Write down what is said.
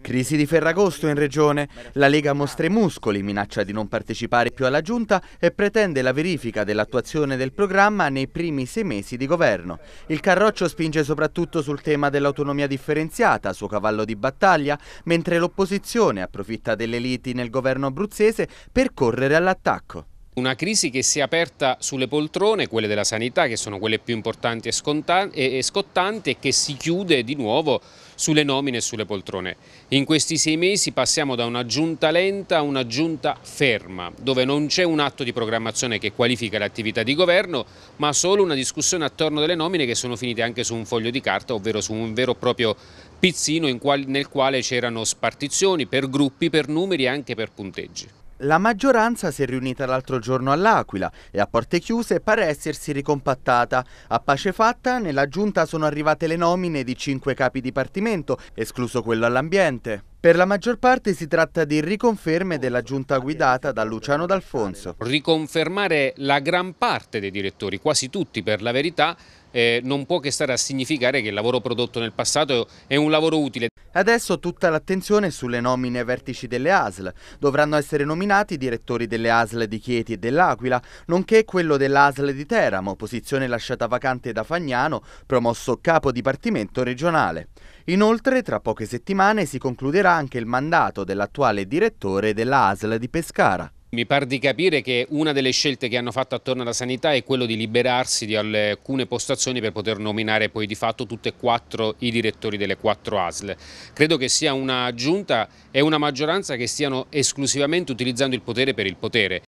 Crisi di Ferragosto in regione. La Lega mostra i Muscoli minaccia di non partecipare più alla giunta e pretende la verifica dell'attuazione del programma nei primi sei mesi di governo. Il Carroccio spinge soprattutto sul tema dell'autonomia differenziata, suo cavallo di battaglia, mentre l'opposizione approfitta delle liti nel governo abruzzese per correre all'attacco. Una crisi che si è aperta sulle poltrone, quelle della sanità, che sono quelle più importanti e, scottanti, e che si chiude di nuovo sulle nomine e sulle poltrone. In questi sei mesi passiamo da una giunta lenta a una giunta ferma, dove non c'è un atto di programmazione che qualifica l'attività di governo, ma solo una discussione attorno alle nomine che sono finite anche su un foglio di carta, ovvero su un vero e proprio pizzino qual nel quale c'erano spartizioni per gruppi, per numeri e anche per punteggi. La maggioranza si è riunita l'altro giorno all'Aquila e a porte chiuse pare essersi ricompattata. A pace fatta, nella giunta sono arrivate le nomine di cinque capi dipartimento, escluso quello all'ambiente. Per la maggior parte si tratta di riconferme della giunta guidata da Luciano D'Alfonso. Riconfermare la gran parte dei direttori, quasi tutti per la verità, eh, non può che stare a significare che il lavoro prodotto nel passato è un lavoro utile. Adesso tutta l'attenzione sulle nomine ai vertici delle ASL. Dovranno essere nominati i direttori delle ASL di Chieti e dell'Aquila, nonché quello dell'ASL di Teramo, posizione lasciata vacante da Fagnano, promosso capo dipartimento regionale. Inoltre, tra poche settimane si concluderà anche il mandato dell'attuale direttore della di Pescara. Mi pare di capire che una delle scelte che hanno fatto attorno alla sanità è quello di liberarsi di alcune postazioni per poter nominare poi di fatto tutti e quattro i direttori delle quattro ASL. Credo che sia una giunta e una maggioranza che stiano esclusivamente utilizzando il potere per il potere